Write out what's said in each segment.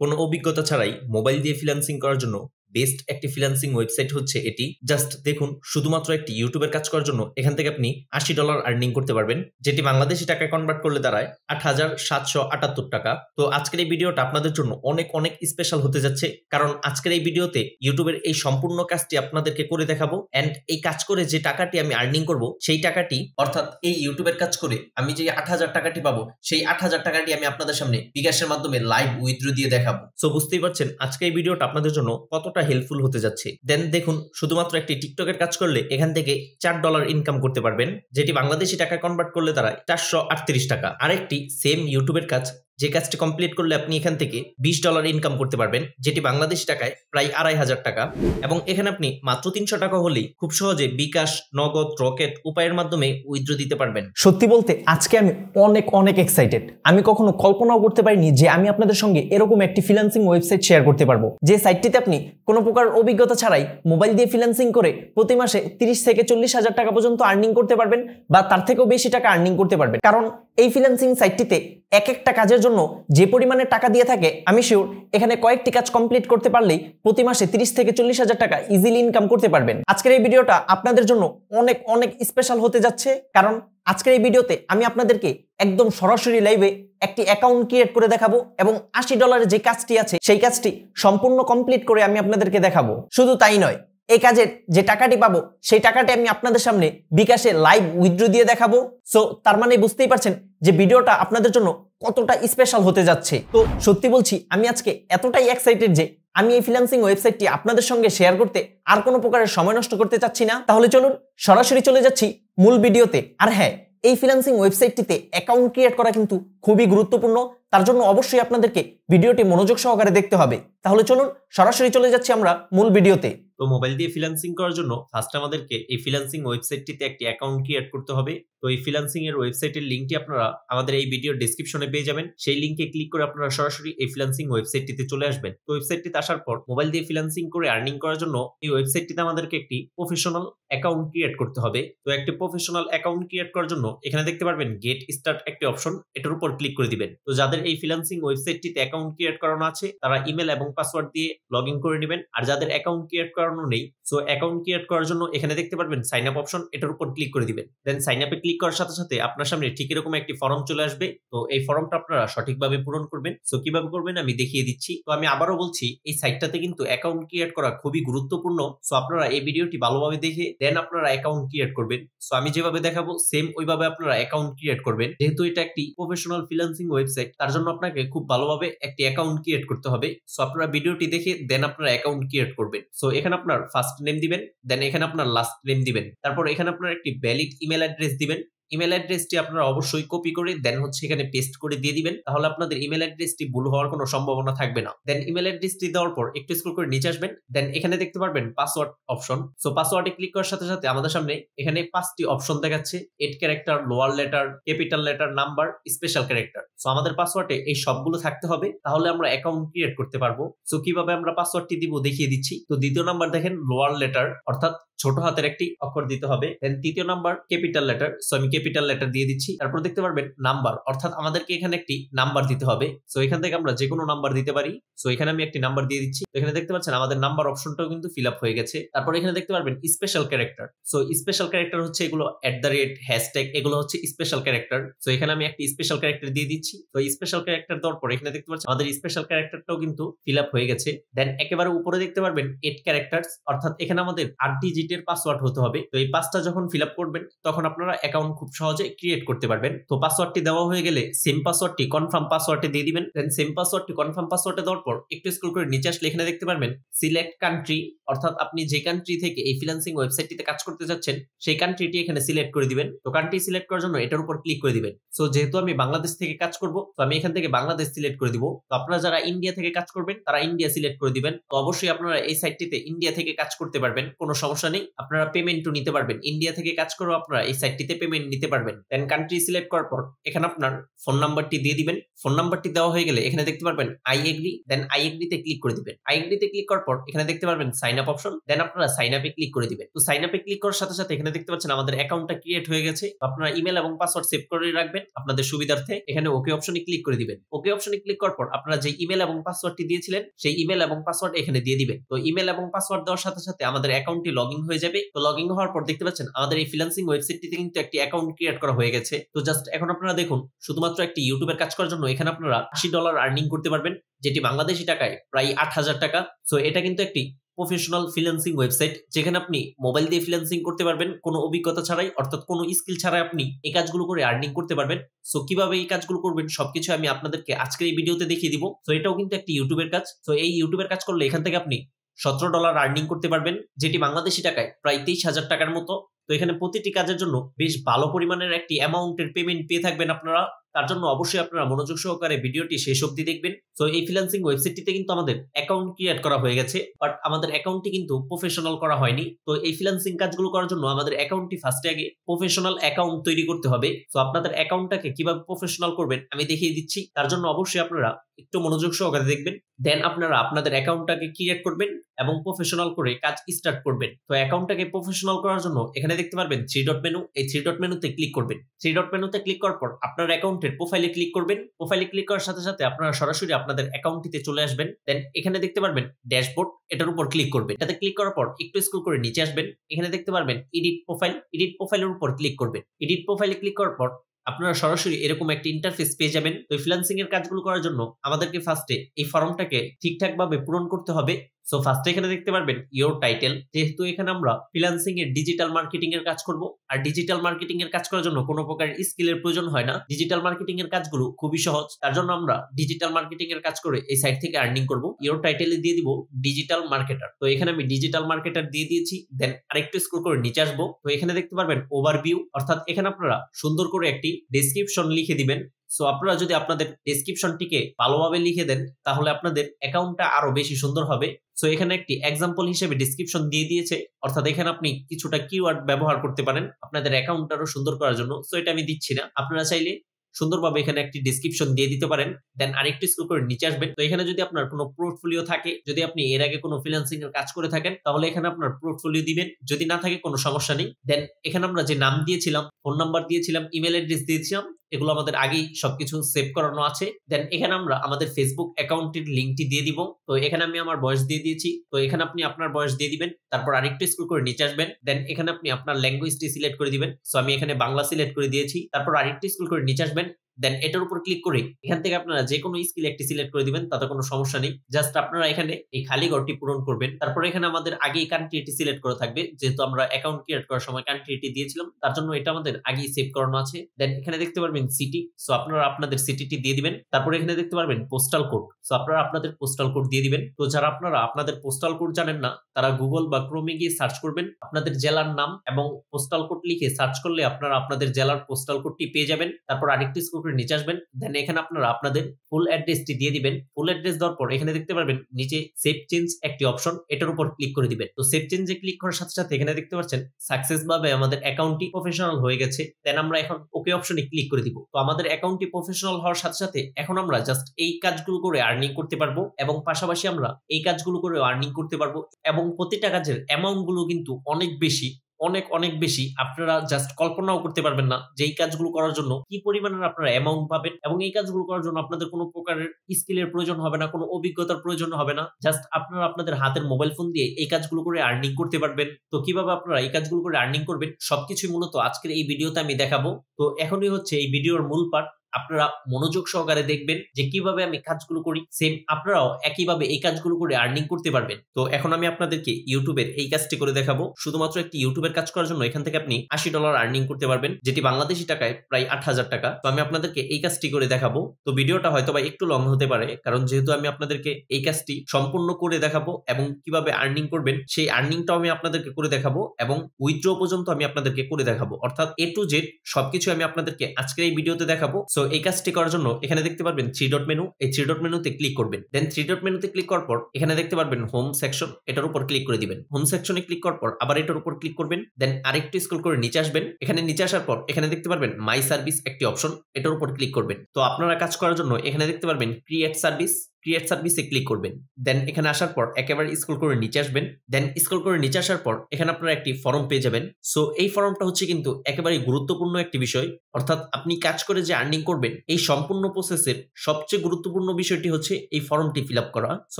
কোনো অভিজ্ঞতা ছাড়াই মোবাইল দিয়ে ফ্রিল্যান্সিং করার জন্য বেস্ট একটি ফ্রিল্যান্সিং ওয়েবসাইট হচ্ছে এটি জাস্ট দেখুন শুধুমাত্র একটি ইউটিউবের কাজ করার জন্য এখান থেকে আপনি আশি ডলার আর্নিং করতে পারবেন যেটি বাংলাদেশি টাকায় কনভার্ট করলে দাঁড়ায় আট হাজার সাতশো আটাত্তর টাকা তো আজকের এই ভিডিওটা আপনাদের জন্য অনেক অনেক স্পেশাল হতে যাচ্ছে কারণ আজকের এই ভিডিওতে ইউটিউবের এই সম্পূর্ণ কাজটি আপনাদেরকে করে দেখাবো অ্যান্ড এই কাজ করে যে টাকাটি আমি আর্নিং করব সেই টাকাটি অর্থাৎ এই ইউটিউবের কাজ করে আমি যে আট হাজার টাকাটি পাবো সেই আট হাজার টাকাটি আমি আপনাদের সামনে বিকাশের মাধ্যমে লাইভ উইথড্রো দিয়ে দেখাবো সো বুঝতেই পারছেন আজকে এই ভিডিওটা আপনাদের জন্য কতটা হেল্পফুল হতে যাচ্ছে দেন দেখুন শুধুমাত্র একটি টিকটকের কাজ করলে এখান থেকে চার ডলার ইনকাম করতে পারবেন যেটি বাংলাদেশি টাকা কনভার্ট করলে তারা চারশো আটত্রিশ টাকা আরেকটি সেম ইউটিউবের কাজ যে কাজটি কমপ্লিট করলে আপনি এখান থেকে বিশ ডলার ইনকাম করতে পারবেন যেটি বাংলাদেশ টাকায় প্রায় আড়াই হাজার টাকা এবং এখানে আপনি মাত্র তিনশো টাকা হলেই খুব সহজে বিকাশ নগদ রকেট উপায়ের মাধ্যমে উইথড্র দিতে পারবেন সত্যি বলতে আজকে আমি অনেক অনেক এক্সাইটেড আমি কখনো কল্পনাও করতে পারিনি যে আমি আপনাদের সঙ্গে এরকম একটি ফিনান্সিং ওয়েবসাইট শেয়ার করতে পারবো যে সাইটটিতে আপনি কোনো প্রকার অভিজ্ঞতা ছাড়াই মোবাইল দিয়ে ফিন্যান্সিং করে প্রতি মাসে তিরিশ থেকে চল্লিশ হাজার টাকা পর্যন্ত আর্নিং করতে পারবেন বা তার থেকেও বেশি টাকা আর্নিং করতে পারবেন কারণ এই ফ্রিল্যান্সিং সাইটটিতে এক একটা কাজের জন্য যে পরিমাণে টাকা দিয়ে থাকে আমি শিওর এখানে কয়েকটি কাজ কমপ্লিট করতে পারলেই প্রতি মাসে তিরিশ থেকে চল্লিশ হাজার টাকা ইজিলি ইনকাম করতে পারবেন আজকের এই ভিডিওটা আপনাদের জন্য অনেক অনেক স্পেশাল হতে যাচ্ছে কারণ আজকের এই ভিডিওতে আমি আপনাদেরকে একদম সরাসরি লাইভে একটি অ্যাকাউন্ট ক্রিয়েট করে দেখাবো এবং আশি ডলারের যে কাজটি আছে সেই কাজটি সম্পূর্ণ কমপ্লিট করে আমি আপনাদেরকে দেখাবো শুধু তাই নয় এই কাজের যে টাকাটি পাবো সেই টাকাটি আমি আপনাদের সামনে বিকাশে লাইভ উইথড্রো দিয়ে দেখাবো সো তার মানে বুঝতেই পারছেন যে ভিডিওটা আপনাদের জন্য কতটা স্পেশাল হতে যাচ্ছে তো সত্যি বলছি আমি আজকে এতটাই এক্সাইটেড যে আমি এই ফ্রিল্যান্সিং ওয়েবসাইটটি আপনাদের সঙ্গে শেয়ার করতে আর কোনো প্রকারের সময় নষ্ট করতে চাচ্ছি না তাহলে চলুন সরাসরি চলে যাচ্ছি মূল ভিডিওতে আর হ্যাঁ এই ফ্রিল্যান্সিং ওয়েবসাইটটিতে অ্যাকাউন্ট ক্রিয়েট করা কিন্তু খুবই গুরুত্বপূর্ণ তার জন্য অবশ্যই আপনাদেরকে ভিডিওটি মনোযোগ সহকারে দেখতে হবে তাহলে চলুন সরাসরি চলে যাচ্ছি আমরা মূল ভিডিওতে তো মোবাইল দিয়ে ফ্রিলান্সিং করার জন্য ফার্স্ট আমাদেরকে এই ফ্রিলান্সিং ওয়েবসাইটটিতে একটি অ্যাকাউন্ট ক্রিয়েট করতে হবে তো এই ফ্রিলান্সিং এর ওয়েবসাইটের লিঙ্কটি আপনারা আমাদের এই ভিডিওর ডিসক্রিপশনে পেয়ে যাবেন সেই লিঙ্কে ক্লিক করে আপনারা সরাসরি এই ফ্রিলান্সিং ওয়েবসাইটটিতে চলে আসবেন তো ওয়েবসাইটটিতে আসার পর মোবাইল দিয়ে ফ্রিলান্সিং করে আর্নিং করার জন্য এই ওয়েবসাইটটিতে আমাদেরকে একটি প্রফেশনাল অ্যাকাউন্ট ক্রিয়েট করতে হবে তো একটি প্রফেশনাল অ্যাকাউন্ট ক্রিয়েট করার জন্য এখানে দেখতে পারবেন গেট স্টার্ট একটি অপশন এটার উপর ক্লিক করে দিবেন তো যাদের এই ফ্রিলান্সিং ওয়েবসাইটটিতে অ্যাকাউন্ট ক্রিয়েট করানো আছে তারা ইমেল এবং পাসওয়ার্ড দিয়ে লগ ইন করে নেবেন আর যাদের অ্যাকাউন্ট ক্রিয়েট করানো করানো নেই সো অ্যাকাউন্ট ক্রিয়েট করার জন্য এখানে দেখতে পারবেন সাইন আপ অপশন এটার উপর ক্লিক করে দিবেন দেন সাইন আপে ক্লিক করার সাথে সাথে আপনার সামনে ঠিক এরকম একটি ফর্ম চলে আসবে তো এই ফর্মটা আপনারা সঠিকভাবে পূরণ করবেন সো কিভাবে করবেন আমি দেখিয়ে দিচ্ছি তো আমি আবারও বলছি এই সাইটটাতে কিন্তু অ্যাকাউন্ট ক্রিয়েট করা খুবই গুরুত্বপূর্ণ সো আপনারা এই ভিডিওটি ভালোভাবে দেখে দেন আপনারা অ্যাকাউন্ট ক্রিয়েট করবেন সো আমি যেভাবে দেখাবো সেম ওইভাবে আপনারা অ্যাকাউন্ট ক্রিয়েট করবেন যেহেতু এটা একটি প্রফেশনাল ফ্রিল্যান্সিং ওয়েবসাইট তার জন্য আপনাকে খুব ভালোভাবে একটি অ্যাকাউন্ট ক্রিয়েট করতে হবে সো আপনারা ভিডিওটি দেখে দেন আপনারা অ্যাকাউন্ট ক্রিয়েট করবেন সো এখানে এখানে আপনার ফার্স্ট নেম দিবেন দেন এখানে আপনার লাস্ট নেম দিবেন তারপর এখানে আপনার একটি ভ্যালিড ইমেল অ্যাড্রেস দিবেন ইমেল অ্যাড্রেসটি আপনারা অবশ্যই কপি করে দেন হচ্ছে এখানে পেস্ট করে দিয়ে দিবেন তাহলে আপনাদের ইমেল অ্যাড্রেসটি ভুল হওয়ার কোনো সম্ভাবনা থাকবে না দেন ইমেল অ্যাড্রেসটি দেওয়ার পর একটু স্ক্রল করে নিচে আসবেন দেন এখানে দেখতে পারবেন পাসওয়ার্ড অপশন সো পাসওয়ার্ডে ক্লিক করার সাথে সাথে আমাদের সামনে এখানে পাঁচটি অপশন দেখাচ্ছে eight character lower letter capital letter number special character so আমাদের পাসওয়ার্ডে এই সবগুলো থাকতে হবে তাহলে আমরা অ্যাকাউন্ট ক্রিয়েট করতে পারবো সো কিভাবে আমরা পাসওয়ার্ডটি দিব দেখিয়ে দিচ্ছি তো দ্বিতীয় নাম্বার দেখেন লোয়ার লেটার অর্থাৎ ছোট হাতের একটি অক্ষর দিতে হবে তৃতীয় নাম্বার ক্যাপিটাল লেটার সো আমি ক্যাপিটাল লেটার দিয়ে দিচ্ছি তারপর দেখতে পারবেন নাম্বার অর্থাৎ আমাদেরকে এখানে একটি নাম্বার দিতে হবে সো এখান থেকে আমরা যে কোনো নাম্বার দিতে পারি সো এখানে আমি একটি নাম্বার দিয়ে দিচ্ছি এখানে দেখতে পাচ্ছেন আমাদের নাম্বার অপশনটাও কিন্তু ফিল আপ হয়ে গেছে তারপর এখানে দেখতে পারবেন special character so special character হচ্ছে এগুলো অ্যাট দ্য রেট হ্যাশট্যাগ এগুলো হচ্ছে স্পেশাল ক্যারেক্টার সো এখানে আমি একটি স্পেশাল ক্যারেক্টার দিয়ে দিচ্ছি তো স্পেশাল ক্যারেক্টার দেওয়ার পর এখানে দেখতে পাচ্ছেন আমাদের স্পেশাল ক্যারেক্টারটাও কিন্তু ফিল আপ হয়ে গেছে দেন একেবারে উপরে দেখতে পারবেন এইট ক্যারেক্টার অর্থাৎ এখানে আমাদের আট ডিজিট ডিজিটের পাসওয়ার্ড হতে হবে তো এই পাঁচটা যখন ফিল করবেন তখন আপনারা অ্যাকাউন্ট খুব সহজে ক্রিয়েট করতে পারবেন তো পাসওয়ার্ডটি দেওয়া হয়ে গেলে সেম পাসওয়ার্ডটি কনফার্ম পাসওয়ার্ডে দিয়ে দিবেন দেন সেম পাসওয়ার্ডটি কনফার্ম পাসওয়ার্ডে দেওয়ার পর একটু স্ক্রল করে নিচে আসলে এখানে দেখতে পারবেন সিলেক্ট কান্ট্রি অর্থাৎ আপনি যে কান্ট্রি থেকে এই ফ্রিল্যান্সিং ওয়েবসাইটটিতে কাজ করতে যাচ্ছেন সেই কান্ট্রিটি এখানে সিলেক্ট করে দিবেন তো কান্ট্রি সিলেক্ট করার জন্য এটার উপর ক্লিক করে দিবেন সো যেহেতু আমি বাংলাদেশ থেকে কাজ করব তো আমি এখান থেকে বাংলাদেশ সিলেক্ট করে দিব তো আপনারা যারা ইন্ডিয়া থেকে কাজ করবেন তারা ইন্ডিয়া সিলেক্ট করে দিবেন তো অবশ্যই আপনারা এই সাইটটিতে ইন্ডিয়া থেকে কাজ করতে পারবেন কোনো সমস্যা নেই মানে আপনারা পেমেন্টও নিতে পারবেন ইন্ডিয়া থেকে কাজ করো আপনারা এই সাইটটিতে পেমেন্ট নিতে পারবেন দেন কান্ট্রি সিলেক্ট করার পর এখানে আপনার ফোন নাম্বারটি দিয়ে দিবেন ফোন নাম্বারটি দেওয়া হয়ে গেলে এখানে দেখতে পারবেন আই এগ্রি দেন আই এগ্রিতে ক্লিক করে দিবেন আই এগ্রিতে ক্লিক করার পর এখানে দেখতে পারবেন সাইন আপ অপশন দেন আপনারা সাইন আপে ক্লিক করে দিবেন তো সাইন আপে ক্লিক করার সাথে সাথে এখানে দেখতে পাচ্ছেন আমাদের অ্যাকাউন্টটা ক্রিয়েট হয়ে গেছে আপনারা ইমেল এবং পাসওয়ার্ড সেভ করে রাখবেন আপনাদের সুবিধার্থে এখানে ওকে অপশনে ক্লিক করে দিবেন ওকে অপশনে ক্লিক করার পর আপনারা যে ইমেল এবং পাসওয়ার্ডটি দিয়েছিলেন সেই ইমেল এবং পাসওয়ার্ড এখানে দিয়ে দিবেন তো ইমেল এবং পাসওয়ার্ড দেওয়ার সাথে সাথে আমাদের অ্যাকাউন্টটি লগ ইন হয়ে যাবে তো লগ ইন হওয়ার পর দেখতে পাচ্ছেন আমাদের এই ফ্রিলান্সিং ওয়েবসাইটটিতে কিন্তু একটি অ্যাকাউন্ট ক্রিয়েট করা হয়ে গেছে তো জাস্ট এখন আপনারা দেখুন শুধুমাত্র একটি ইউটিউবের কাজ করার জন্য এখানে আপনারা আশি ডলার আর্নিং করতে পারবেন যেটি বাংলাদেশি টাকায় প্রায় আট হাজার টাকা সো এটা কিন্তু একটি প্রফেশনাল ফ্রিল্যান্সিং ওয়েবসাইট যেখানে আপনি মোবাইল দিয়ে ফ্রিল্যান্সিং করতে পারবেন কোনো অভিজ্ঞতা ছাড়াই অর্থাৎ কোনো স্কিল ছাড়াই আপনি এই কাজগুলো করে আর্নিং করতে পারবেন সো কিভাবে এই কাজগুলো করবেন সবকিছু আমি আপনাদেরকে আজকের এই ভিডিওতে দেখিয়ে দিব সো এটাও কিন্তু একটি ইউটিউবের কাজ সো এই ইউটিউবের কাজ করলে এখান থেকে আপনি সতেরো ডলার আর্নিং করতে পারবেন যেটি বাংলাদেশি টাকায় প্রায় তেইশ হাজার টাকার মতো তো এখানে প্রতিটি কাজের জন্য বেশ ভালো পরিমাণের একটি অ্যামাউন্টের পেমেন্ট পেয়ে থাকবেন আপনারা তার জন্য অবশ্যই আপনারা মনোযোগ সহকারে ভিডিওটি শেষ অব্দি দেখবেন তো এই ফ্রিল্যান্সিং ওয়েবসাইটটিতে কিন্তু আমাদের অ্যাকাউন্ট ক্রিয়েট করা হয়ে গেছে বাট আমাদের অ্যাকাউন্টটি কিন্তু প্রফেশনাল করা হয়নি তো এই ফ্রিল্যান্সিং কাজগুলো করার জন্য আমাদের অ্যাকাউন্টটি ফার্স্টে আগে প্রফেশনাল অ্যাকাউন্ট তৈরি করতে হবে তো আপনাদের অ্যাকাউন্টটাকে কিভাবে প্রফেশনাল করবেন আমি দেখিয়ে দিচ্ছি তার জন্য অবশ্যই আপনারা একটু মনোযোগ সহকারে দেখবেন দেন আপনারা আপনাদের অ্যাকাউন্টটাকে ক্রিয়েট করবেন এবং প্রফেশনাল করে কাজ স্টার্ট করবেন তো অ্যাকাউন্টটাকে প্রফেশনাল করার জন্য এখানে দেখতে পারবেন থ্রি ডট মেনু এই থ্রি ডট মেনুতে ক্লিক করবেন থ্রি ডট মেনুতে ক্লিক করার পর আপনার অ্যাকাউন্ট অ্যাকাউন্টের প্রোফাইলে ক্লিক করবেন প্রোফাইলে ক্লিক করার সাথে সাথে আপনারা সরাসরি আপনাদের অ্যাকাউন্টটিতে চলে আসবেন দেন এখানে দেখতে পারবেন ড্যাশবোর্ড এটার উপর ক্লিক করবেন এটাতে ক্লিক করার পর একটু স্ক্রল করে নিচে আসবেন এখানে দেখতে পারবেন এডিট প্রোফাইল এডিট প্রোফাইলের উপর ক্লিক করবেন এডিট প্রোফাইলে ক্লিক করার পর আপনারা সরাসরি এরকম একটি ইন্টারফেস পেয়ে যাবেন তো ফ্রিল্যান্সিং এর কাজগুলো করার জন্য আমাদেরকে ফার্স্টে এই ফর্মটাকে ঠিকঠাকভাবে পূরণ করতে হবে সো ফার্স্টে এখানে দেখতে পারবেন ইওর টাইটেল যেহেতু এখানে আমরা ফ্রিলান্সিং এর ডিজিটাল মার্কেটিং এর কাজ করব আর ডিজিটাল মার্কেটিং এর কাজ করার জন্য কোনো প্রকার স্কিলের প্রয়োজন হয় না ডিজিটাল মার্কেটিং এর কাজগুলো খুবই সহজ তার জন্য আমরা ডিজিটাল মার্কেটিং এর কাজ করে এই সাইট থেকে আর্নিং করব ইওর টাইটেলে দিয়ে দিব ডিজিটাল মার্কেটার তো এখানে আমি ডিজিটাল মার্কেটার দিয়ে দিয়েছি দেন আরেকটু স্ক্রল করে নিচে আসবো তো এখানে দেখতে পারবেন ওভারভিউ অর্থাৎ এখানে আপনারা সুন্দর করে একটি ডেসক্রিপশন লিখে দিবেন সো আপনারা যদি আপনাদের ডেসক্রিপশনটিকে ভালোভাবে লিখে দেন তাহলে আপনাদের অ্যাকাউন্টটা আরো বেশি সুন্দর হবে সো এখানে একটি এক্সাম্পল হিসেবে ডিসক্রিপশন দিয়ে দিয়েছে অর্থাৎ এখানে আপনি কিছুটা কিওয়ার্ড ব্যবহার করতে পারেন আপনাদের অ্যাকাউন্ট আরো সুন্দর করার জন্য সো এটা আমি দিচ্ছি না আপনারা চাইলে সুন্দরভাবে এখানে একটি ডিসক্রিপশন দিয়ে দিতে পারেন দেন আরেকটি স্কুল করে নিচে আসবেন তো এখানে যদি আপনার কোনো পোর্টফোলিও থাকে যদি আপনি এর আগে কোনো ফ্রিল্যান্সিং এর কাজ করে থাকেন তাহলে এখানে আপনার পোর্টফোলিও দিবেন যদি না থাকে কোনো সমস্যা নেই দেন এখানে আমরা যে নাম দিয়েছিলাম ফোন নাম্বার দিয়েছিলাম ইমেল অ্যাড্রেস দিয়েছিলাম এগুলো আমাদের আগেই সবকিছু সেভ করানো আছে দেন এখানে আমরা আমাদের ফেসবুক অ্যাকাউন্টের লিঙ্কটি দিয়ে দিব তো এখানে আমি আমার বয়স দিয়ে দিয়েছি তো এখানে আপনি আপনার বয়স দিয়ে দিবেন তারপর আরেকটু স্কুল করে নিচে আসবেন দেন এখানে আপনি আপনার ল্যাঙ্গুয়েজটি সিলেক্ট করে দিবেন সো আমি এখানে বাংলা সিলেক্ট করে দিয়েছি তারপর আরেকটি স্কুল করে নিচে আসবেন দেন এটার উপর ক্লিক করে এখান থেকে আপনারা যে কোনো স্কিল একটি সিলেক্ট করে দিবেন তাতে কোনো সমস্যা নেই জাস্ট আপনারা এখানে এই খালি ঘরটি পূরণ করবেন তারপরে এখানে আমাদের আগে এটি সিলেক্ট করা থাকবে যেহেতু আমরা অ্যাকাউন্ট ক্রিয়েট করার সময় এটি দিয়েছিলাম তার জন্য এটা আমাদের আগেই সেভ করানো আছে দেন এখানে দেখতে পারবেন সিটি সো আপনারা আপনাদের সিটিটি দিয়ে দিবেন তারপরে এখানে দেখতে পারবেন পোস্টাল কোড সো আপনারা আপনাদের পোস্টাল কোড দিয়ে দিবেন তো যারা আপনারা আপনাদের পোস্টাল কোড জানেন না তারা গুগল বা ক্রোমে গিয়ে সার্চ করবেন আপনাদের জেলার নাম এবং পোস্টাল কোড লিখে সার্চ করলে আপনারা আপনাদের জেলার পোস্টাল কোডটি পেয়ে যাবেন তারপর আরেকটি স্কুল করে নিচে আসবেন দেন এখানে আপনারা আপনাদের ফুল অ্যাড্রেসটি দিয়ে দিবেন ফুল অ্যাড্রেস দেওয়ার পর এখানে দেখতে পারবেন নিচে সেভ চেঞ্জ একটি অপশন এটার উপর ক্লিক করে দিবেন তো সেভ চেঞ্জে ক্লিক করার সাথে সাথে এখানে দেখতে পাচ্ছেন সাকসেস ভাবে আমাদের অ্যাকাউন্টটি প্রফেশনাল হয়ে গেছে দেন আমরা এখন ওকে অপশনে ক্লিক করে দিব তো আমাদের অ্যাকাউন্টটি প্রফেশনাল হওয়ার সাথে সাথে এখন আমরা জাস্ট এই কাজগুলো করে আর্নিং করতে পারবো এবং পাশাপাশি আমরা এই কাজগুলো করে আর্নিং করতে পারবো এবং প্রতিটা কাজের অ্যামাউন্টগুলো কিন্তু অনেক বেশি অনেক অনেক বেশি আপনারা জাস্ট কল্পনাও করতে পারবেন না যে এই কাজগুলো করার জন্য কি পরিমাণের আপনারা অ্যামাউন্ট পাবেন এবং এই কাজগুলো করার জন্য আপনাদের কোনো প্রকারের স্কিলের প্রয়োজন হবে না কোনো অভিজ্ঞতার প্রয়োজন হবে না জাস্ট আপনারা আপনাদের হাতের মোবাইল ফোন দিয়ে এই কাজগুলো করে আর্নিং করতে পারবেন তো কিভাবে আপনারা এই কাজগুলো করে আর্নিং করবেন সবকিছুই মূলত আজকের এই ভিডিওতে আমি দেখাবো তো এখনই হচ্ছে এই ভিডিওর মূল পার্ট আপনারা মনোযোগ সহকারে দেখবেন যে কিভাবে আমি কাজগুলো করি সেম আপনারাও একইভাবে এই কাজগুলো করে আর্নিং করতে পারবেন তো এখন আমি আপনাদেরকে ইউটিউবের এই কাজটি করে দেখাবো শুধুমাত্র একটি ইউটিউবের কাজ করার জন্য এখান থেকে আপনি আশি ডলার আর্নিং করতে পারবেন যেটি বাংলাদেশি টাকায় প্রায় আট হাজার টাকা তো আমি আপনাদেরকে এই কাজটি করে দেখাবো তো ভিডিওটা হয়তো বা একটু লং হতে পারে কারণ যেহেতু আমি আপনাদেরকে এই কাজটি সম্পূর্ণ করে দেখাবো এবং কিভাবে আর্নিং করবেন সেই আর্নিংটাও আমি আপনাদেরকে করে দেখাবো এবং উইথড্র পর্যন্ত আমি আপনাদেরকে করে দেখাবো অর্থাৎ এ টু জেড সবকিছু আমি আপনাদেরকে আজকের এই ভিডিওতে দেখাবো সো এই কাজটি করার জন্য এখানে দেখতে পারবেন থ্রি ডট মেনু এই থ্রি ডট মেনুতে ক্লিক করবেন দেন থ্রি ডট মেনুতে ক্লিক করার পর এখানে দেখতে পারবেন হোম সেকশন এটার উপর ক্লিক করে দিবেন হোম সেকশনে ক্লিক করার পর আবার এটার উপর ক্লিক করবেন দেন আরেকটি স্ক্রল করে নিচে আসবেন এখানে নিচে আসার পর এখানে দেখতে পারবেন মাই সার্ভিস একটি অপশন এটার উপর ক্লিক করবেন তো আপনারা কাজ করার জন্য এখানে দেখতে পারবেন ক্রিয়েট সার্ভিস ক্রিয়েট সার্ভিসে ক্লিক করবেন দেন এখানে আসার পর একেবারে স্কুল করে নিচে আসবেন দেন স্কুল করে নিচে আসার পর এখানে আপনারা একটি ফর্ম পেয়ে যাবেন সো এই ফর্মটা হচ্ছে কিন্তু একেবারে গুরুত্বপূর্ণ একটি বিষয় অর্থাৎ আপনি কাজ করে যে আর্নিং করবেন এই সম্পূর্ণ প্রসেসের সবচেয়ে গুরুত্বপূর্ণ বিষয়টি হচ্ছে এই ফর্মটি ফিল আপ করা সো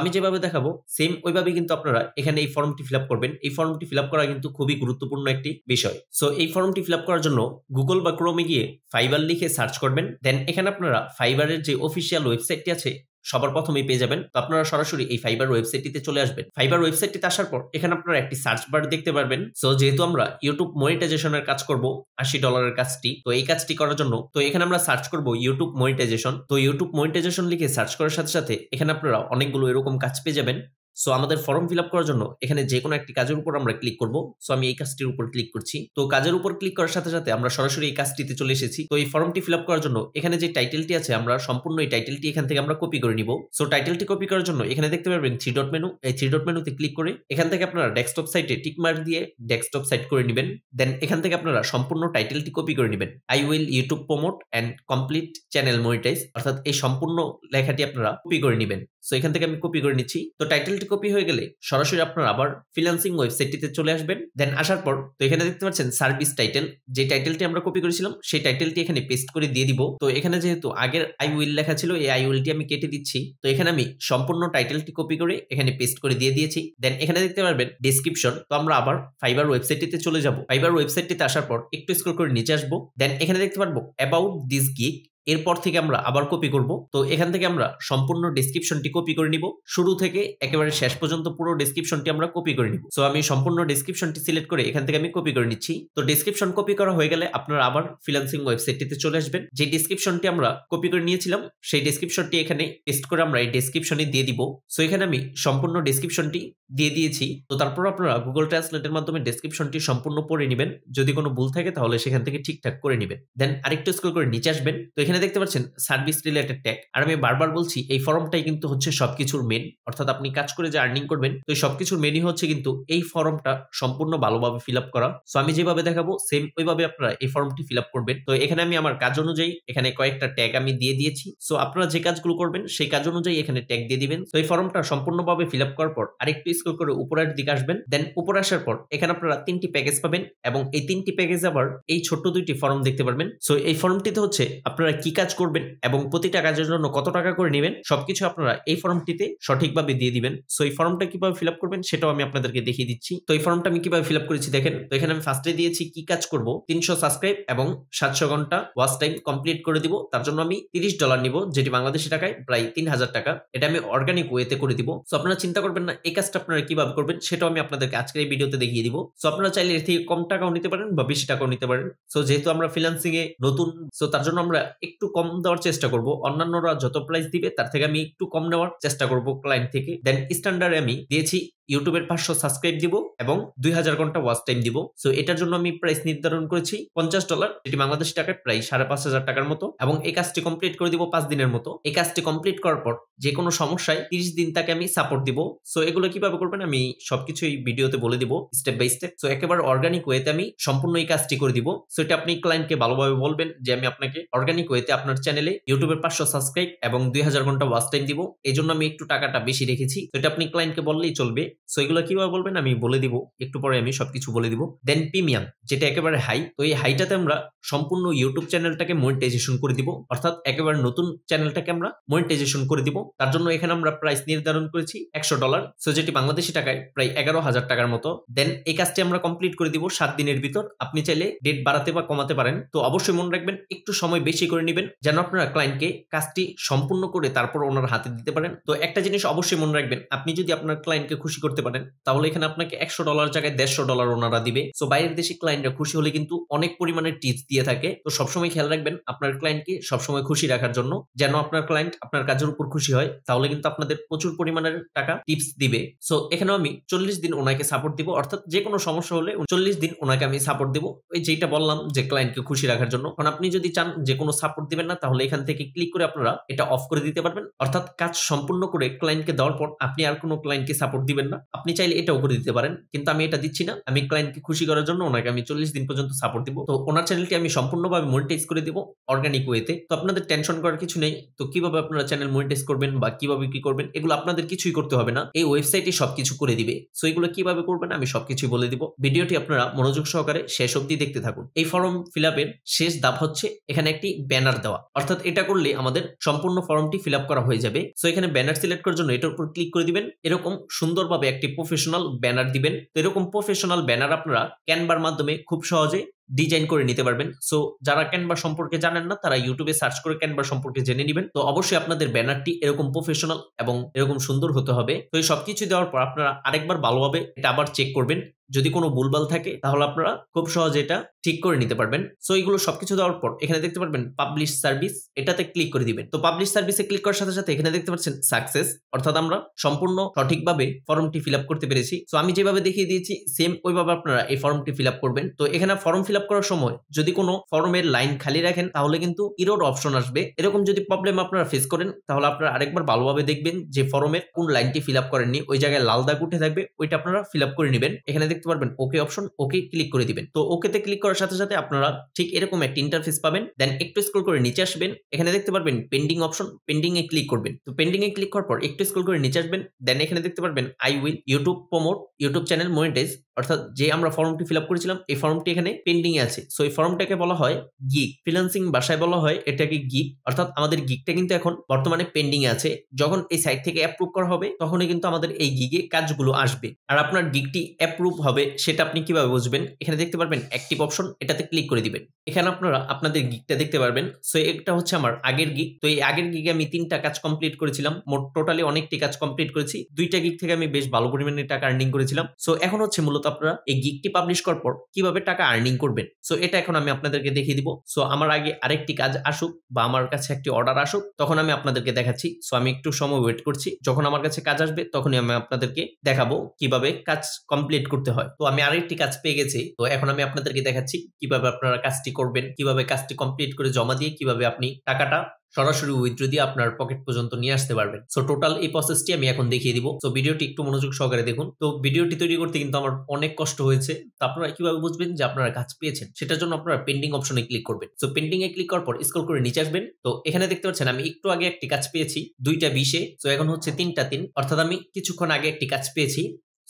আমি যেভাবে দেখাবো সেম ওইভাবে কিন্তু আপনারা এখানে এই ফর্মটি ফিল আপ করবেন এই ফর্মটি ফিল আপ করা কিন্তু খুবই গুরুত্বপূর্ণ একটি বিষয় সো এই ফর্মটি ফিল আপ করার জন্য গুগল বা ক্রোমে গিয়ে ফাইবার লিখে সার্চ করবেন দেন এখানে আপনারা ফাইবারের যে অফিসিয়াল ওয়েবসাইটটি আছে সবার প্রথমেই পেয়ে যাবেন তো আপনারা সরাসরি এই ফাইবার ওয়েবসাইটটিতে চলে আসবেন ফাইবার ওয়েবসাইটটিতে আসার পর এখানে আপনারা একটি সার্চ বার দেখতে পারবেন সো যেহেতু আমরা ইউটিউব মনিটাইজেশনের কাজ করব আশি ডলারের কাজটি তো এই কাজটি করার জন্য তো এখানে আমরা সার্চ করব ইউটিউব মনিটাইজেশন তো ইউটিউব মনিটাইজেশন লিখে সার্চ করার সাথে সাথে এখানে আপনারা অনেকগুলো এরকম কাজ পেয়ে যাবেন সো আমাদের ফর্ম ফিল আপ করার জন্য এখানে যে কোনো একটি কাজের উপর আমরা ক্লিক করব সো আমি এই কাজটির উপর ক্লিক করছি তো কাজের উপর ক্লিক করার সাথে সাথে আমরা সরাসরি এই কাজটিতে চলে এসেছি তো এই ফর্মটি ফিল আপ করার জন্য এখানে যে টাইটেলটি আছে আমরা সম্পূর্ণ এই টাইটেলটি এখান থেকে আমরা কপি করে নিব সো টাইটেলটি কপি করার জন্য এখানে দেখতে পাবেন থ্রি ডট মেনু এই থ্রি ডট মেনুতে ক্লিক করে এখান থেকে আপনারা ডেস্কটপ সাইটে টিক মার্ক দিয়ে ডেস্কটপ সাইট করে নেবেন দেন এখান থেকে আপনারা সম্পূর্ণ টাইটেলটি কপি করে নেবেন I will YouTube promote and complete channel monetize অর্থাৎ এই সম্পূর্ণ লেখাটি আপনারা কপি করে নেবেন সো এখান থেকে আমি কপি করে নিচ্ছি তো টাইটেলটি কপি হয়ে গেলে সরাসরি আপনার আবার ফ্রিলান্সিং ওয়েবসাইটটিতে চলে আসবেন দেন আসার পর তো এখানে দেখতে পাচ্ছেন সার্ভিস টাইটেল যে টাইটেলটি আমরা কপি করেছিলাম সেই টাইটেলটি এখানে পেস্ট করে দিয়ে দিব তো এখানে যেহেতু আগের আই উইল লেখা ছিল এই আই উইলটি আমি কেটে দিচ্ছি তো এখানে আমি সম্পূর্ণ টাইটেলটি কপি করে এখানে পেস্ট করে দিয়ে দিয়েছি দেন এখানে দেখতে পারবেন ডিসক্রিপশন তো আমরা আবার ফাইবার ওয়েবসাইটটিতে চলে যাব ফাইবার ওয়েবসাইটটিতে আসার পর একটু স্ক্রল করে নিচে আসবো দেন এখানে দেখতে পারবো অ্যাবাউট দিস গিক এরপর থেকে আমরা আবার কপি করব তো এখান থেকে আমরা সম্পূর্ণ ডিসক্রিপশনটি কপি করে নিব শুরু থেকে একেবারে শেষ পর্যন্ত পুরো ডিসক্রিপশনটি আমরা কপি করে নিব সো আমি সম্পূর্ণ ডিসক্রিপশনটি সিলেক্ট করে এখান থেকে আমি কপি করে নিচ্ছি তো ডিসক্রিপশন কপি করা হয়ে গেলে আপনারা আবার ফ্রিল্যান্সিং ওয়েবসাইটটিতে চলে আসবেন যে ডিসক্রিপশনটি আমরা কপি করে নিয়েছিলাম সেই ডিসক্রিপশনটি এখানে পেস্ট করে আমরা এই ডিসক্রিপশনে দিয়ে দিব সো এখানে আমি সম্পূর্ণ ডিসক্রিপশনটি দিয়ে দিয়েছি তো তারপর আপনারা গুগল ট্রান্সলেটের মাধ্যমে ডিসক্রিপশনটি সম্পূর্ণ পড়ে নেবেন যদি কোনো ভুল থাকে তাহলে সেখান থেকে ঠিকঠাক করে নেবেন দেন আরেকটু স্কুল করে নিচে আসবেন তো এখানে এখানে দেখতে পাচ্ছেন সার্ভিস রিলেটেড ট্যাগ আর আমি বারবার বলছি এই ফর্মটাই কিন্তু হচ্ছে সবকিছুর মেন অর্থাৎ আপনি কাজ করে যে আর্নিং করবেন তো এই সবকিছুর মেনই হচ্ছে কিন্তু এই ফর্মটা সম্পূর্ণ ভালোভাবে ফিল আপ করা সো আমি যেভাবে দেখাবো সেম ওইভাবে আপনারা এই ফর্মটি ফিল আপ করবেন তো এখানে আমি আমার কাজ অনুযায়ী এখানে কয়েকটা ট্যাগ আমি দিয়ে দিয়েছি সো আপনারা যে কাজগুলো করবেন সেই কাজ অনুযায়ী এখানে ট্যাগ দিয়ে দিবেন তো এই ফর্মটা সম্পূর্ণভাবে ফিল আপ করার পর আরেকটু স্কোর করে উপরের দিকে আসবেন দেন উপরে আসার পর এখানে আপনারা তিনটি প্যাকেজ পাবেন এবং এই তিনটি প্যাকেজ আবার এই ছোট্ট দুইটি ফর্ম দেখতে পারবেন সো এই ফর্মটিতে হচ্ছে আপনারা কি কি কাজ করবেন এবং প্রতিটা কাজের জন্য কত টাকা করে নেবেন সবকিছু আপনারা এই ফর্মটিতে সঠিকভাবে দিয়ে দিবেন সো এই ফর্মটা কিভাবে ফিল আপ করবেন সেটাও আমি আপনাদেরকে দেখিয়ে দিচ্ছি তো এই ফর্মটা আমি কিভাবে ফিল আপ করেছি দেখেন তো এখানে আমি ফার্স্টে দিয়েছি কি কাজ করব তিনশো সাবস্ক্রাইব এবং সাতশো ঘন্টা ওয়াচ টাইম কমপ্লিট করে দিব তার জন্য আমি তিরিশ ডলার নিব যেটি বাংলাদেশি টাকায় প্রায় তিন হাজার টাকা এটা আমি অর্গানিক ওয়েতে করে দিব সো আপনারা চিন্তা করবেন না এই কাজটা আপনারা কিভাবে করবেন সেটাও আমি আপনাদেরকে আজকের এই ভিডিওতে দেখিয়ে দিব সো আপনারা চাইলে এর থেকে কম টাকাও নিতে পারেন বা বেশি টাকাও নিতে পারেন সো যেহেতু আমরা ফ্রিলান্সিং এ নতুন সো তার জন্য আমরা একটু কম দেওয়ার চেষ্টা করব অন্যান্যরা যত প্রাইস দিবে তার থেকে আমি একটু কম নেওয়ার চেষ্টা করব ক্লায়েন্ট থেকে দেন স্ট্যান্ডার্ডে আমি দিয়েছি ইউটিউবের পাঁচশো সাবস্ক্রাইব দিব এবং দুই হাজার ঘন্টা ওয়াচ টাইম দিব সো এটার জন্য আমি প্রাইস নির্ধারণ করেছি পঞ্চাশ ডলার যেটি বাংলাদেশ টাকায় প্রায় সাড়ে পাঁচ হাজার টাকার মতো এবং এই কাজটি কমপ্লিট করে দিব পাঁচ দিনের মতো এই কাজটি কমপ্লিট করার পর যে কোনো সমস্যায় তিরিশ দিন তাকে আমি সাপোর্ট দিব সো এগুলো কিভাবে করবেন আমি সবকিছুই ভিডিওতে বলে দিব স্টেপ বাই স্টেপ সো একেবারে অর্গানিক ওয়েতে আমি সম্পূর্ণ এই কাজটি করে দিব সো এটা আপনি ক্লায়েন্টকে ভালোভাবে বলবেন যে আমি আপনাকে অর্গানিক ওয়েতে আপনার চ্যানেলে ইউটিউবের পাঁচশো সাবস্ক্রাইব এবং দুই হাজার ঘন্টা ওয়াচ টাইম দিব এই জন্য আমি একটু টাকাটা বেশি রেখেছি সেটা আপনি ক্লায়েন্টকে বললেই চলবে সো এগুলো কিভাবে বলবেন আমি বলে দিব একটু পরে আমি সবকিছু বলে দিব দেন প্রিমিয়াম যেটা একেবারে হাই তো এই হাইটাতে আমরা সম্পূর্ণ ইউটিউব চ্যানেলটাকে মনিটাইজেশন করে দিব অর্থাৎ একেবারে নতুন চ্যানেলটাকে আমরা মনিটাইজেশন করে দিব তার জন্য এখানে আমরা প্রাইস নির্ধারণ করেছি একশো ডলার সো যেটি বাংলাদেশি টাকায় প্রায় এগারো হাজার টাকার মতো দেন এই কাজটি আমরা কমপ্লিট করে দিব সাত দিনের ভিতর আপনি চাইলে ডেট বাড়াতে বা কমাতে পারেন তো অবশ্যই মনে রাখবেন একটু সময় বেশি করে নেবেন যেন আপনারা ক্লায়েন্টকে কাজটি সম্পূর্ণ করে তারপর ওনার হাতে দিতে পারেন তো একটা জিনিস অবশ্যই মনে রাখবেন আপনি যদি আপনার ক্লায়েন্টকে খুশি করতে পারেন তাহলে এখানে আপনাকে একশো ডলার জায়গায় দেড়শো ডলার ওনারা দিবে সো বাইরের দেশে ক্লায়েন্টরা খুশি হলে কিন্তু অনেক পরিমাণে টিপস দিয়ে থাকে তো সবসময় খেয়াল রাখবেন আপনার ক্লায়েন্টকে সবসময় খুশি রাখার জন্য যেন আপনার ক্লায়েন্ট আপনার কাজের উপর খুশি হয় তাহলে কিন্তু আপনাদের প্রচুর পরিমাণের টাকা টিপস দিবে সো এখানে আমি চল্লিশ দিন ওনাকে সাপোর্ট দিব অর্থাৎ যে কোনো সমস্যা হলে চল্লিশ দিন ওনাকে আমি সাপোর্ট দিব ওই যেটা বললাম যে ক্লায়েন্টকে খুশি রাখার জন্য কারণ আপনি যদি চান যে কোনো সাপোর্ট দিবেন না তাহলে এখান থেকে ক্লিক করে আপনারা এটা অফ করে দিতে পারবেন অর্থাৎ কাজ সম্পূর্ণ করে ক্লায়েন্টকে দেওয়ার পর আপনি আর কোনো ক্লায়েন্টকে সাপোর্ট দিবেন না না আপনি চাইলে এটাও করে দিতে পারেন কিন্তু আমি এটা দিচ্ছি না আমি ক্লায়েন্টকে খুশি করার জন্য ওনাকে আমি চল্লিশ দিন পর্যন্ত সাপোর্ট দিব তো ওনার চ্যানেলটি আমি সম্পূর্ণভাবে মনিটাইজ করে দিব অর্গানিক ওয়েতে তো আপনাদের টেনশন করার কিছু নেই তো কিভাবে আপনারা চ্যানেল মনিটাইজ করবেন বা কিভাবে কি করবেন এগুলো আপনাদের কিছুই করতে হবে না এই ওয়েবসাইটে সবকিছু করে দিবে সো এগুলো কিভাবে করবেন আমি কিছুই বলে দিব ভিডিওটি আপনারা মনোযোগ সহকারে শেষ অব্দি দেখতে থাকুন এই ফর্ম ফিল আপের শেষ ধাপ হচ্ছে এখানে একটি ব্যানার দেওয়া অর্থাৎ এটা করলে আমাদের সম্পূর্ণ ফর্মটি ফিল আপ করা হয়ে যাবে সো এখানে ব্যানার সিলেক্ট করার জন্য এটার উপর ক্লিক করে দিবেন এরকম সুন্দরভাবে একটি প্রফেশনাল ব্যানার দিবেন তো এরকম প্রফেশনাল ব্যানার আপনারা ক্যানভার মাধ্যমে খুব সহজে ডিজাইন করে নিতে পারবেন সো যারা ক্যানভা সম্পর্কে জানেন না তারা ইউটিউবে সার্চ করে ক্যানভা সম্পর্কে জেনে নেবেন তো অবশ্যই আপনাদের ব্যানারটি এরকম প্রফেশনাল এবং এরকম সুন্দর হতে হবে তো এই সবকিছু দেওয়ার পর আপনারা আরেকবার ভালোভাবে এটা আবার চেক করবেন যদি কোনো ভুলবাল থাকে তাহলে আপনারা খুব সহজে এটা ঠিক করে নিতে পারবেন সো এগুলো সবকিছু দেওয়ার পর এখানে দেখতে পারবেন পাবলিশ সার্ভিস এটাতে ক্লিক করে দিবেন তো পাবলিশ সার্ভিসে ক্লিক করার সাথে সাথে এখানে দেখতে পাচ্ছেন সাকসেস অর্থাৎ আমরা সম্পূর্ণ সঠিকভাবে ফর্মটি ফিল করতে পেরেছি সো আমি যেভাবে দেখিয়ে দিয়েছি সেম ওইভাবে আপনারা এই ফর্মটি ফিল করবেন তো এখানে ফর্ম ফিল করার সময় যদি কোনো ফর্মের লাইন খালি রাখেন তাহলে কিন্তু ইরোর অপশন আসবে এরকম যদি প্রবলেম আপনারা ফেস করেন তাহলে আপনারা আরেকবার ভালোভাবে দেখবেন যে ফর্মের কোন লাইনটি ফিল করেননি ওই জায়গায় লাল দাগ উঠে থাকবে ওইটা আপনারা ফিল করে নেবেন এখানে দেখতে পারবেন ওকে অপশন ওকে ক্লিক করে দিবেন তো ওকেতে ক্লিক করার সাথে সাথে আপনারা ঠিক এরকম একটি ইন্টারফেস পাবেন দেন একটু স্ক্রল করে নিচে আসবেন এখানে দেখতে পারবেন পেন্ডিং অপশন পেন্ডিং এ ক্লিক করবেন তো পেন্ডিং এ ক্লিক করার পর একটু স্ক্রল করে নিচে আসবেন দেন এখানে দেখতে পারবেন I will YouTube promote YouTube channel monetize অর্থাৎ যে আমরা ফর্মটি ফিল করেছিলাম এই ফর্মটি এখানে পেন্ডিং এ আছে সো এই ফর্মটাকে বলা হয় গিগ ফ্রিল্যান্সিং ভাষায় বলা হয় এটাকে গিগ অর্থাৎ আমাদের গিগটা কিন্তু এখন বর্তমানে পেন্ডিং এ আছে যখন এই সাইট থেকে অ্যাপ্রুভ করা হবে তখনই কিন্তু আমাদের এই গিগে কাজগুলো আসবে আর আপনার গিগটি অ্যাপ্রুভ হবে সেটা আপনি কিভাবে বুঝবেন এখানে দেখতে পারবেন অ্যাক্টিভ অপশন এটাতে ক্লিক করে দিবেন এখানে আপনারা আপনাদের গিকটা দেখতে পারবেন সো এটা হচ্ছে আমার আগের গিক তো এই আগের গিকে আমি তিনটা কাজ কমপ্লিট করেছিলাম মোট টোটালি অনেকটি কাজ কমপ্লিট করেছি দুইটা গিক থেকে আমি বেশ ভালো পরিমাণে টাকা আর্নিং করেছিলাম সো এখন হচ্ছে মূলত আপনারা এই গিকটি পাবলিশ করার পর কিভাবে টাকা আর্নিং করবেন সো এটা এখন আমি আপনাদেরকে দেখিয়ে দিব সো আমার আগে আরেকটি কাজ আসুক বা আমার কাছে একটি অর্ডার আসুক তখন আমি আপনাদেরকে দেখাচ্ছি সো আমি একটু সময় ওয়েট করছি যখন আমার কাছে কাজ আসবে তখনই আমি আপনাদেরকে দেখাবো কিভাবে কাজ কমপ্লিট করতে হয় হয় তো আমি আরেকটি কাজ পেয়ে গেছি তো এখন আমি আপনাদেরকে দেখাচ্ছি কিভাবে আপনারা কাজটি করবেন কিভাবে কাজটি কমপ্লিট করে জমা দিয়ে কিভাবে আপনি টাকাটা সরাসরি উইথ দিয়ে আপনার পকেট পর্যন্ত নিয়ে আসতে পারবেন সো টোটাল এই প্রসেসটি আমি এখন দেখিয়ে দিব তো ভিডিওটি একটু মনোযোগ সহকারে দেখুন তো ভিডিওটি তৈরি করতে কিন্তু আমার অনেক কষ্ট হয়েছে তো আপনারা কিভাবে বুঝবেন যে আপনারা কাজ পেয়েছেন সেটার জন্য আপনারা পেন্ডিং অপশনে ক্লিক করবেন সো পেন্ডিং এ ক্লিক করার পর স্ক্রল করে নিচে আসবেন তো এখানে দেখতে পাচ্ছেন আমি একটু আগে একটি কাজ পেয়েছি দুইটা বিশে তো এখন হচ্ছে তিনটা তিন অর্থাৎ আমি কিছুক্ষণ আগে একটি কাজ পেয়েছি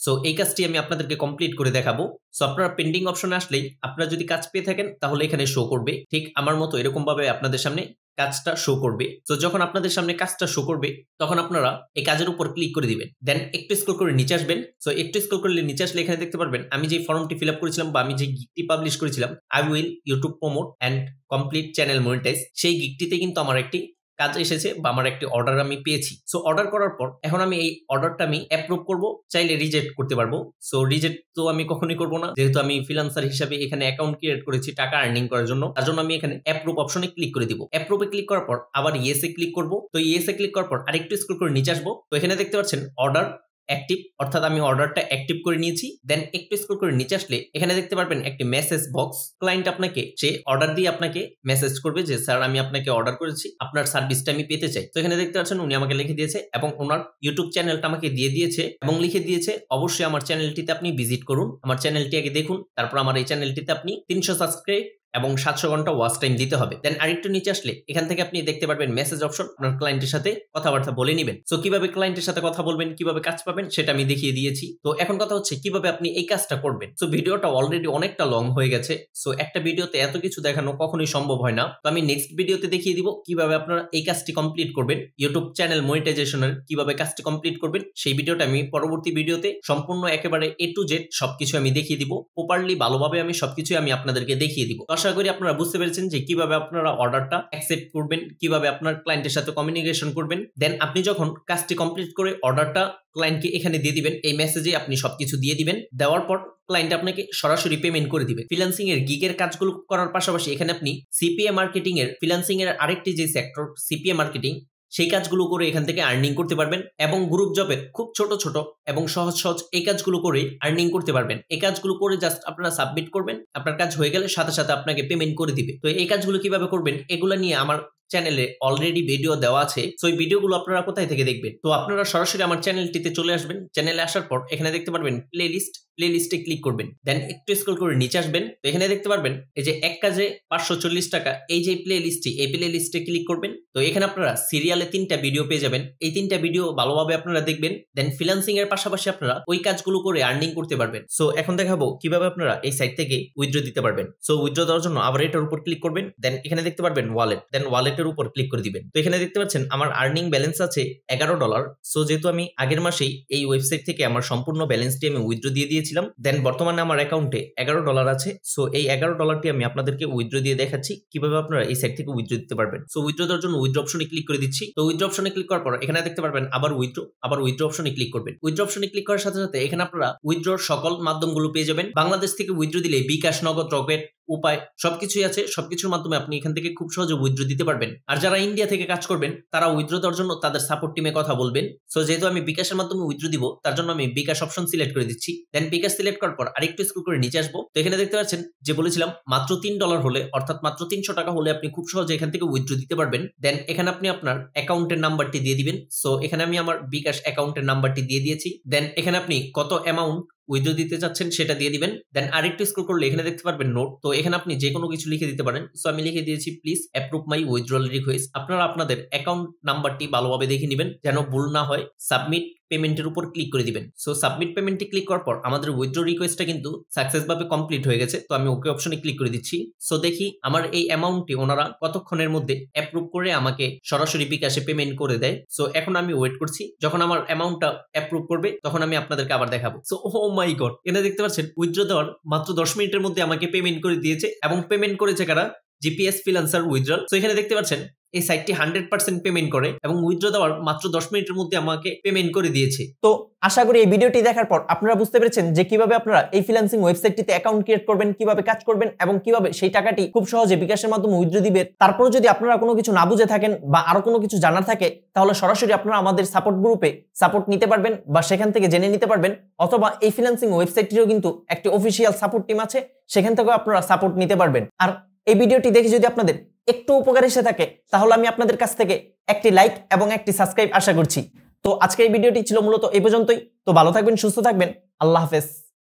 সো এই কাজটি আমি আপনাদেরকে কমপ্লিট করে দেখাবো সো আপনারা পেন্ডিং অপশন আসলেই আপনারা যদি কাজ পেয়ে থাকেন তাহলে এখানে শো করবে ঠিক আমার মতো এরকমভাবে আপনাদের সামনে কাজটা শো করবে তো যখন আপনাদের সামনে কাজটা শো করবে তখন আপনারা এই কাজের উপর ক্লিক করে দিবেন দেন একটু স্কোর করে নিচে আসবেন সো একটু স্কোর করলে নিচে আসলে এখানে দেখতে পারবেন আমি যে ফর্মটি ফিল আপ করেছিলাম বা আমি যে গিকটি পাবলিশ করেছিলাম I will YouTube promote and complete channel monetize সেই গিকটিতে কিন্তু আমার একটি কাজ এসেছে বা আমার একটি অর্ডার আমি পেয়েছি সো অর্ডার করার পর এখন আমি এই অর্ডারটা আমি অ্যাপ্রুভ করব চাইলে রিজেক্ট করতে পারবো সো রিজেক্ট তো আমি কখনই করব না যেহেতু আমি ফ্রিলান্সার হিসাবে এখানে অ্যাকাউন্ট ক্রিয়েট করেছি টাকা আর্নিং করার জন্য তার জন্য আমি এখানে অ্যাপ্রুভ অপশনে ক্লিক করে দিব অ্যাপ্রুভে ক্লিক করার পর আবার ইয়েসে ক্লিক করব তো ইয়েসে ক্লিক করার পর আরেকটু স্ক্রোল করে নিচে আসবো তো এখানে দেখতে পাচ্ছেন অর্ডার অ্যাক্টিভ অর্থাৎ আমি অর্ডারটা অ্যাক্টিভ করে নিয়েছি দেন একটু স্ক্রল করে নিচে আসলে এখানে দেখতে পারবেন একটি মেসেজ বক্স ক্লায়েন্ট আপনাকে সে অর্ডার দিয়ে আপনাকে মেসেজ করবে যে স্যার আমি আপনাকে অর্ডার করেছি আপনার সার্ভিসটা আমি পেতে চাই তো এখানে দেখতে পাচ্ছেন উনি আমাকে লিখে দিয়েছে এবং ওনার ইউটিউব চ্যানেলটা আমাকে দিয়ে দিয়েছে এবং লিখে দিয়েছে অবশ্যই আমার চ্যানেলটিতে আপনি ভিজিট করুন আমার চ্যানেলটি আগে দেখুন তারপর আমার এই চ্যানেলটিতে আপনি তিনশো সাবস্ক্রাইব এবং সাতশো ঘন্টা ওয়াচ টাইম দিতে হবে দেন আরেকটু নিচে আসলে এখান থেকে আপনি দেখতে পারবেন মেসেজ অপশন আপনার ক্লায়েন্টের সাথে কথাবার্তা বলে নেবেন সো কিভাবে ক্লায়েন্টের সাথে কথা বলবেন কিভাবে কাজ পাবেন সেটা আমি দেখিয়ে দিয়েছি তো এখন কথা হচ্ছে কিভাবে আপনি এই কাজটা করবেন সো ভিডিওটা অলরেডি অনেকটা লং হয়ে গেছে সো একটা ভিডিওতে এত কিছু দেখানো কখনোই সম্ভব হয় না তো আমি নেক্সট ভিডিওতে দেখিয়ে দিব কিভাবে আপনারা এই কাজটি কমপ্লিট করবেন ইউটিউব চ্যানেল মনিটাইজেশনের কিভাবে কাজটি কমপ্লিট করবেন সেই ভিডিওটা আমি পরবর্তী ভিডিওতে সম্পূর্ণ একেবারে এ টু জেড সবকিছু আমি দেখিয়ে দিব প্রপারলি ভালোভাবে আমি সবকিছু আমি আপনাদেরকে দেখিয়ে দিব আশা করি আপনারা বুঝতে পেরেছেন যে কিভাবে আপনারা অর্ডারটা অ্যাকসেপ্ট করবেন কিভাবে আপনার ক্লায়েন্টের সাথে কমিউনিকেশন করবেন দেন আপনি যখন কাজটি কমপ্লিট করে অর্ডারটা ক্লায়েন্টকে এখানে দিয়ে দিবেন এই মেসেজে আপনি সবকিছু দিয়ে দিবেন দেওয়ার পর ক্লায়েন্ট আপনাকে সরাসরি পেমেন্ট করে দিবে ফিলান্সিং এর গিগের কাজগুলো করার পাশাপাশি এখানে আপনি সিপিএ মার্কেটিং এর ফিলান্সিং এর আরেকটি যে সেক্টর সিপিএ মার্কেটিং সেই কাজগুলো করে এখান থেকে আর্নিং করতে পারবেন এবং গ্রুপ জবের খুব ছোট ছোট এবং সহজ সহজ এই কাজগুলো করে আর্নিং করতে পারবেন এই কাজগুলো করে জাস্ট আপনারা সাবমিট করবেন আপনার কাজ হয়ে গেলে সাথে সাথে আপনাকে পেমেন্ট করে দিবে তো এই কাজগুলো কিভাবে করবেন এগুলো নিয়ে আমার চ্যানেলে অলরেডি ভিডিও দেওয়া আছে তো এই ভিডিওগুলো আপনারা কোথায় থেকে দেখবেন তো আপনারা সরাসরি আমার চ্যানেলটিতে চলে আসবেন চ্যানেলে আসার পর এখানে দেখতে পারবেন প্লে লিস্ট প্লে লিস্টে ক্লিক করবেন দেন একটু স্ক্রল করে নিচে আসবেন তো এখানে দেখতে পারবেন এই যে এক কাজে পাঁচশো চল্লিশ টাকা এই যে প্লে লিস্টটি এই প্লে লিস্টে ক্লিক করবেন তো এখানে আপনারা সিরিয়ালে তিনটা ভিডিও পেয়ে যাবেন এই তিনটা ভিডিও ভালোভাবে আপনারা দেখবেন দেন ফিলান্সিং এর পাশাপাশি আপনারা ওই কাজগুলো করে আর্নিং করতে পারবেন সো এখন দেখাবো কিভাবে আপনারা এই সাইট থেকে উইথড্র দিতে পারবেন সো উইথড্র দেওয়ার জন্য আবার এটার উপর ক্লিক করবেন দেন এখানে দেখতে পারবেন ওয়ালেট দেন ওয়ালেটের উপর ক্লিক করে দিবেন তো এখানে দেখতে পাচ্ছেন আমার আর্নিং ব্যালেন্স আছে এগারো ডলার সো যেহেতু আমি আগের মাসেই এই ওয়েবসাইট থেকে আমার সম্পূর্ণ ব্যালেন্সটি আমি উইথড্র দিয়ে দিয়েছি দিয়েছিলাম দেন বর্তমানে আমার অ্যাকাউন্টে এগারো ডলার আছে সো এই এগারো ডলারটি আমি আপনাদেরকে উইথড্র দিয়ে দেখাচ্ছি কিভাবে আপনারা এই সাইট থেকে উইথড্র দিতে পারবেন সো উইথড্র দেওয়ার জন্য উইথড্র অপশনে ক্লিক করে দিচ্ছি তো উইথড্র অপশনে ক্লিক করার পর এখানে দেখতে পারবেন আবার উইথড্র আবার উইথড্র অপশনে ক্লিক করবেন উইথড্র অপশনে ক্লিক করার সাথে সাথে এখানে আপনারা উইথড্রর সকল মাধ্যমগুলো পেয়ে যাবেন বাংলাদেশ থেকে উইথড্র দিলে বিকাশ নগদ রকেট উপায় সবকিছুই আছে সবকিছুর মাধ্যমে আপনি এখান থেকে খুব সহজে উইথড্র দিতে পারবেন আর যারা ইন্ডিয়া থেকে কাজ করবেন তারা উইথড্র দেওয়ার জন্য তাদের সাপোর্ট টিমে কথা বলবেন সো যেহেতু আমি বিকাশের মাধ্যমে উইথড্র দিব তার জন্য আমি বিকাশ অপশন সিলেক্ট করে দিচ্ছি দেন বিকাশ সিলেক্ট করার পর আরেকটু স্কুল করে নিচে আসবো তো এখানে দেখতে পাচ্ছেন যে বলেছিলাম মাত্র তিন ডলার হলে অর্থাৎ মাত্র তিনশো টাকা হলে আপনি খুব সহজে এখান থেকে উইথড্র দিতে পারবেন দেন এখানে আপনি আপনার অ্যাকাউন্টের নাম্বারটি দিয়ে দিবেন সো এখানে আমি আমার বিকাশ অ্যাকাউন্টের নাম্বারটি দিয়ে দিয়েছি দেন এখানে আপনি কত অ্যামাউন্ট উইথড্রো দিতে চাচ্ছেন সেটা দিয়ে দিবেন দেন আরেকটু স্ক্রল করলে এখানে দেখতে পারবেন নোট তো এখানে আপনি যে কোনো কিছু লিখে দিতে পারেন সো আমি লিখে দিয়েছি please approve my withdrawal request আপনারা আপনাদের অ্যাকাউন্ট নাম্বারটি ভালোভাবে দেখে নেবেন যেন ভুল না হয় সাবমিট পেমেন্টের উপর ক্লিক করে দিবেন সো সাবমিট পেমেন্টে ক্লিক করার পর আমাদের উইথড্র রিকোয়েস্টটা কিন্তু সাকসেসভাবে কমপ্লিট হয়ে গেছে তো আমি ওকে অপশনে ক্লিক করে দিচ্ছি সো দেখি আমার এই অ্যামাউন্টটি ওনারা কতক্ষণের মধ্যে অ্যাপ্রুভ করে আমাকে সরাসরি বিকাশে পেমেন্ট করে দেয় সো এখন আমি ওয়েট করছি যখন আমার অ্যামাউন্টটা অ্যাপ্রুভ করবে তখন আমি আপনাদেরকে আবার দেখাবো সো ও মাই গড এনে দেখতে পাচ্ছেন উইথড্র দেওয়ার মাত্র দশ মিনিটের মধ্যে আমাকে পেমেন্ট করে দিয়েছে এবং পেমেন্ট করেছে কারা জিপিএস ফিলান্সার উইথড্রল তো এখানে দেখতে পাচ্ছেন এই সাইটটি হান্ড্রেড পার্সেন্ট পেমেন্ট করে এবং উইথড্র দেওয়ার মাত্র দশ মিনিটের মধ্যে আমাকে পেমেন্ট করে দিয়েছে তো আশা করি এই ভিডিওটি দেখার পর আপনারা বুঝতে পেরেছেন যে কিভাবে আপনারা এই ফিলান্সিং ওয়েবসাইটটিতে অ্যাকাউন্ট ক্রিয়েট করবেন কিভাবে কাজ করবেন এবং কিভাবে সেই টাকাটি খুব সহজে বিকাশের মাধ্যমে উইথড্র দিবে তারপর যদি আপনারা কোনো কিছু না বুঝে থাকেন বা আরো কোনো কিছু জানার থাকে তাহলে সরাসরি আপনারা আমাদের সাপোর্ট গ্রুপে সাপোর্ট নিতে পারবেন বা সেখান থেকে জেনে নিতে পারবেন অথবা এই ফিলান্সিং ওয়েবসাইটটিরও কিন্তু একটি অফিসিয়াল সাপোর্ট টিম আছে সেখান থেকেও আপনারা সাপোর্ট নিতে পারবেন আর এই ভিডিওটি দেখে যদি আপনাদের একটু উপকার এসে থাকে তাহলে আমি আপনাদের কাছ থেকে একটি লাইক এবং একটি সাবস্ক্রাইব আশা করছি তো আজকে এই ভিডিওটি ছিল মূলত এই পর্যন্তই তো ভালো থাকবেন সুস্থ থাকবেন আল্লাহ হাফেজ